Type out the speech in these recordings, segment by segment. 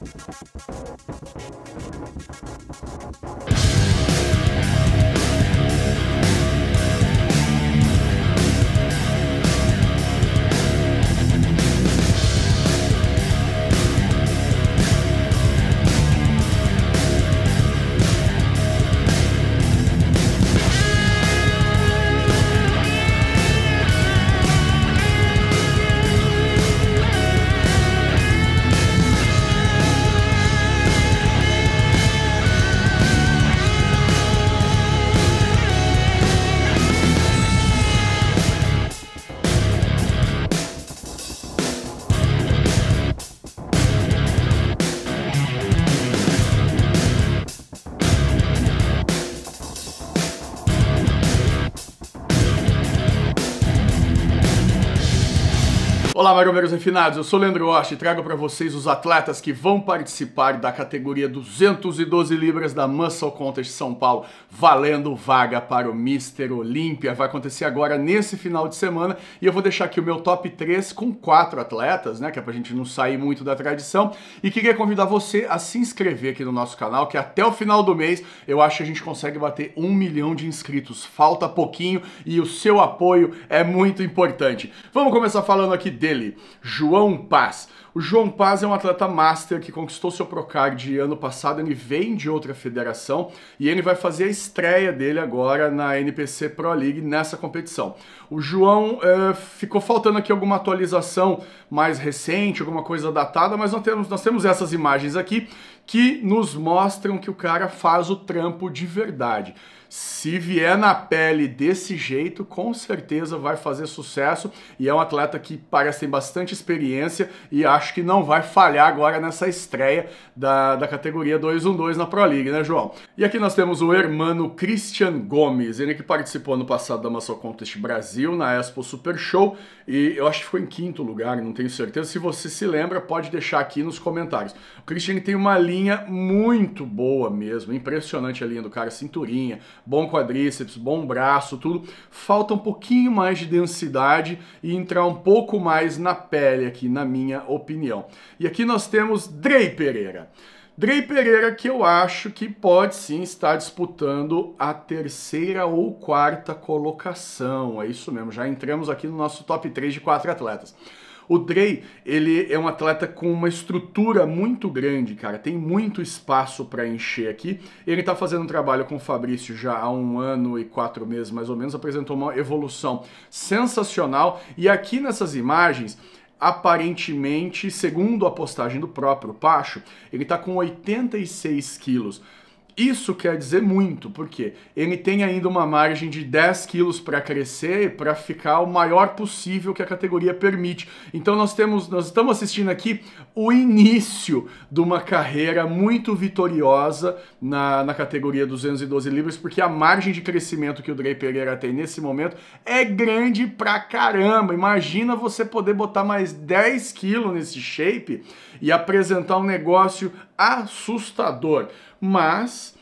Thank you. Olá, marombeiros refinados, eu sou Leandro Rocha e trago para vocês os atletas que vão participar da categoria 212 libras da Muscle Contest São Paulo, valendo vaga para o Mister Olímpia. Vai acontecer agora nesse final de semana e eu vou deixar aqui o meu top 3 com quatro atletas, né, que é pra gente não sair muito da tradição. E queria convidar você a se inscrever aqui no nosso canal, que até o final do mês eu acho que a gente consegue bater um milhão de inscritos. Falta pouquinho e o seu apoio é muito importante. Vamos começar falando aqui de dele, João Paz. O João Paz é um atleta master que conquistou seu Procard ano passado, ele vem de outra federação e ele vai fazer a estreia dele agora na NPC Pro League nessa competição. O João é, ficou faltando aqui alguma atualização mais recente, alguma coisa datada, mas nós temos, nós temos essas imagens aqui que nos mostram que o cara faz o trampo de verdade. Se vier na pele desse jeito, com certeza vai fazer sucesso e é um atleta que parece ter bastante experiência e acho acho que não vai falhar agora nessa estreia da, da categoria 212 na Pro League, né, João? E aqui nós temos o hermano Christian Gomes, ele que participou no passado da Muscle Contest Brasil, na Expo Super Show, e eu acho que foi em quinto lugar, não tenho certeza. Se você se lembra, pode deixar aqui nos comentários. O Christian tem uma linha muito boa mesmo, impressionante a linha do cara, cinturinha, bom quadríceps, bom braço, tudo. Falta um pouquinho mais de densidade e entrar um pouco mais na pele aqui, na minha opinião opinião. E aqui nós temos Drey Pereira. Drey Pereira, que eu acho que pode sim estar disputando a terceira ou quarta colocação. É isso mesmo, já entramos aqui no nosso top 3 de quatro atletas. O Drey, ele é um atleta com uma estrutura muito grande, cara. Tem muito espaço para encher aqui. Ele está fazendo um trabalho com o Fabrício já há um ano e quatro meses, mais ou menos. Apresentou uma evolução sensacional. E aqui nessas imagens, aparentemente, segundo a postagem do próprio Pacho, ele está com 86 quilos. Isso quer dizer muito, porque ele tem ainda uma margem de 10 quilos para crescer, para ficar o maior possível que a categoria permite. Então nós temos, nós estamos assistindo aqui o início de uma carreira muito vitoriosa na, na categoria 212 libras, porque a margem de crescimento que o Drey Pereira tem nesse momento é grande pra caramba. Imagina você poder botar mais 10 quilos nesse shape e apresentar um negócio assustador. Mas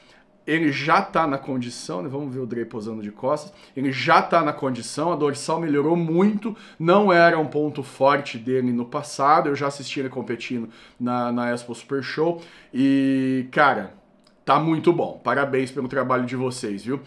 ele já está na condição, né? vamos ver o Drey posando de costas, ele já está na condição, a dorsal melhorou muito, não era um ponto forte dele no passado, eu já assisti ele competindo na, na Expo Super Show, e, cara, tá muito bom, parabéns pelo trabalho de vocês, viu?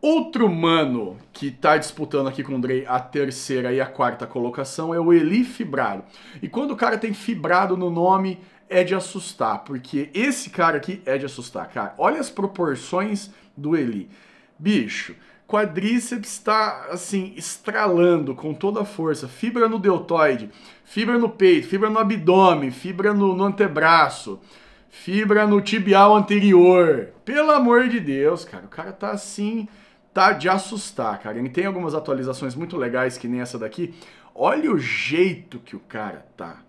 Outro mano que está disputando aqui com o Drey a terceira e a quarta colocação é o Eli Fibrado. E quando o cara tem fibrado no nome, é de assustar, porque esse cara aqui é de assustar, cara. Olha as proporções do Eli. Bicho, quadríceps está assim estralando com toda a força, fibra no deltoide, fibra no peito, fibra no abdômen, fibra no, no, antebraço, fibra no tibial anterior. Pelo amor de Deus, cara, o cara tá assim, tá de assustar, cara. Ele tem algumas atualizações muito legais que nem essa daqui. Olha o jeito que o cara tá.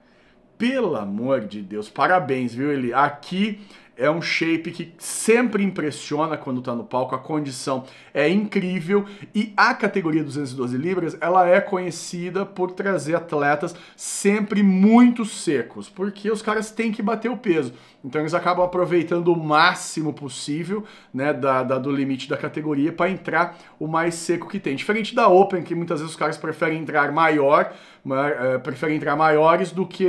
Pelo amor de Deus, parabéns, viu, Eli? Aqui é um shape que sempre impressiona quando tá no palco, a condição é incrível e a categoria 212 libras, ela é conhecida por trazer atletas sempre muito secos, porque os caras têm que bater o peso. Então eles acabam aproveitando o máximo possível, né, da, da do limite da categoria para entrar o mais seco que tem. Diferente da Open, que muitas vezes os caras preferem entrar maior, mas, é, eh, preferem entrar maiores do que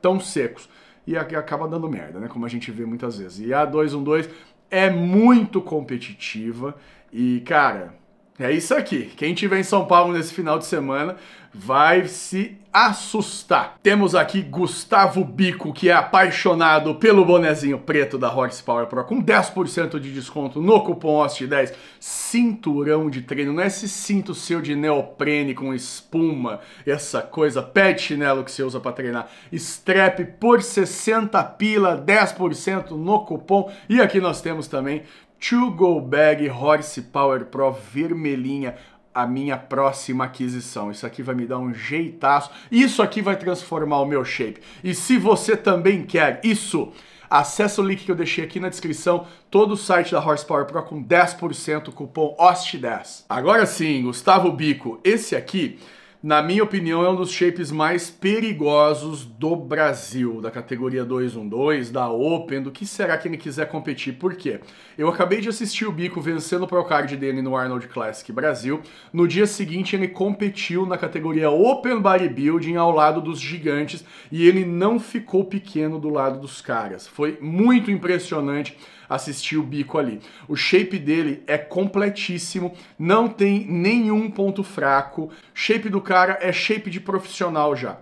tão secos e acaba dando merda, né? Como a gente vê muitas vezes. E a 212 é muito competitiva e, cara, é isso aqui. Quem tiver em São Paulo nesse final de semana vai se assustar. Temos aqui Gustavo Bico, que é apaixonado pelo bonezinho preto da Horsepower Pro, com 10% de desconto no cupom OST10. Cinturão de treino, não é esse cinto seu de neoprene com espuma, essa coisa, pet, chinelo que você usa para treinar. Strap por 60 pila, 10% no cupom. E aqui nós temos também Two Go Bag Horse Power Pro vermelhinha, a minha próxima aquisição. Isso aqui vai me dar um jeitaço. Isso aqui vai transformar o meu shape. E se você também quer isso, acessa o link que eu deixei aqui na descrição, todo o site da Horsepower Pro com 10% cupom OST10. Agora sim, Gustavo Bico, esse aqui na minha opinião, é um dos shapes mais perigosos do Brasil, da categoria 212, da Open, do que será que ele quiser competir. Por quê? Eu acabei de assistir o Bico vencendo o Procard dele no Arnold Classic Brasil. No dia seguinte, ele competiu na categoria Open Bodybuilding ao lado dos gigantes e ele não ficou pequeno do lado dos caras. Foi muito impressionante assistir o bico ali. O shape dele é completíssimo, não tem nenhum ponto fraco. Shape do cara cara é shape de profissional já.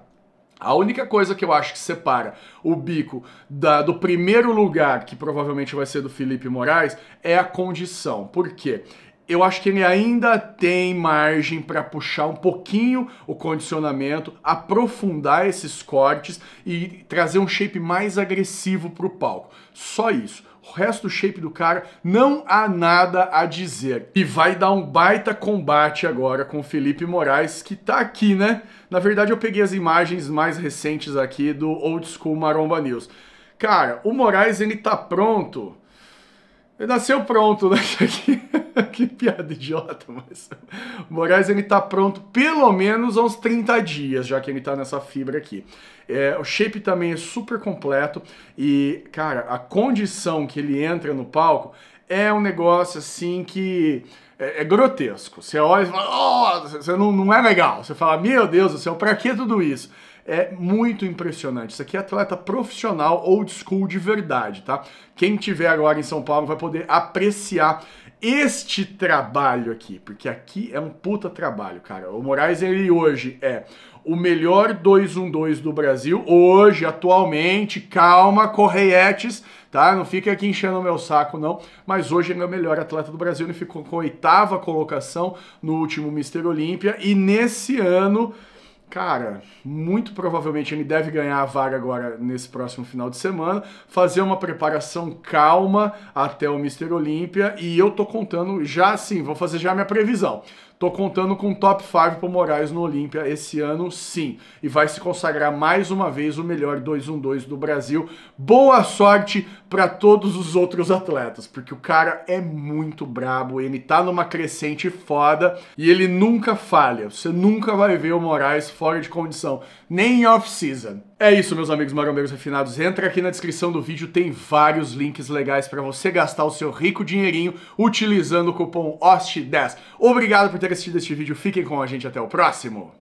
A única coisa que eu acho que separa o bico da, do primeiro lugar, que provavelmente vai ser do Felipe Moraes, é a condição. Por quê? eu acho que ele ainda tem margem para puxar um pouquinho o condicionamento, aprofundar esses cortes e trazer um shape mais agressivo para o palco. Só isso. O resto do shape do cara não há nada a dizer. E vai dar um baita combate agora com o Felipe Moraes, que tá aqui, né? Na verdade, eu peguei as imagens mais recentes aqui do Old School Maromba News. Cara, o Moraes ele tá pronto ele nasceu pronto, né? que piada idiota, mas o Moraes ele tá pronto pelo menos há uns 30 dias, já que ele tá nessa fibra aqui. É, o shape também é super completo e, cara, a condição que ele entra no palco é um negócio assim que é, é grotesco. Você olha e fala, oh! você não, não é legal. Você fala, meu Deus do céu, pra que tudo isso? é muito impressionante. Isso aqui é atleta profissional old school de verdade, tá? Quem tiver agora em São Paulo vai poder apreciar este trabalho aqui, porque aqui é um puta trabalho, cara. O Moraes, ele hoje é o melhor 212 do Brasil, hoje, atualmente, calma, Correietes, tá? Não fique aqui enchendo o meu saco, não. Mas hoje ele é o melhor atleta do Brasil, ele ficou com a oitava colocação no último Mister Olímpia, e nesse ano cara, muito provavelmente ele deve ganhar a vaga agora nesse próximo final de semana, fazer uma preparação calma até o Mr. Olímpia e eu tô contando já assim, vou fazer já a minha previsão. Tô contando com um top 5 pro Moraes no Olímpia esse ano, sim. E vai se consagrar mais uma vez o melhor 2-1-2 do Brasil. Boa sorte para todos os outros atletas, porque o cara é muito brabo, ele tá numa crescente foda e ele nunca falha. Você nunca vai ver o Moraes fora de condição, nem em off-season. É isso, meus amigos marombeiros refinados. Entra aqui na descrição do vídeo, tem vários links legais para você gastar o seu rico dinheirinho utilizando o cupom OST10. Obrigado por ter assistido este vídeo, fiquem com a gente até o próximo!